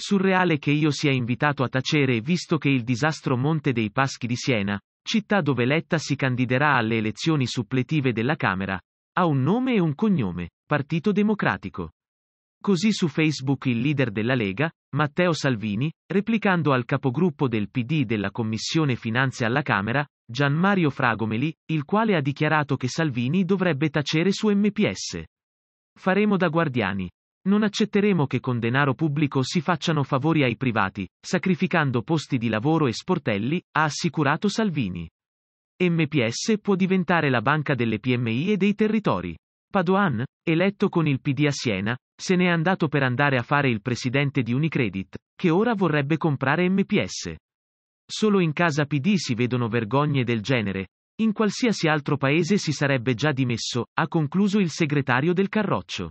Surreale che io sia invitato a tacere visto che il disastro Monte dei Paschi di Siena, città dove Letta si candiderà alle elezioni suppletive della Camera, ha un nome e un cognome, Partito Democratico. Così su Facebook il leader della Lega, Matteo Salvini, replicando al capogruppo del PD della Commissione Finanze alla Camera, Gianmario Fragomeli, il quale ha dichiarato che Salvini dovrebbe tacere su MPS. Faremo da guardiani, non accetteremo che con denaro pubblico si facciano favori ai privati, sacrificando posti di lavoro e sportelli, ha assicurato Salvini. MPS può diventare la banca delle PMI e dei territori. Padoan, eletto con il PD a Siena, se n'è andato per andare a fare il presidente di Unicredit, che ora vorrebbe comprare MPS. Solo in casa PD si vedono vergogne del genere. In qualsiasi altro paese si sarebbe già dimesso, ha concluso il segretario del Carroccio.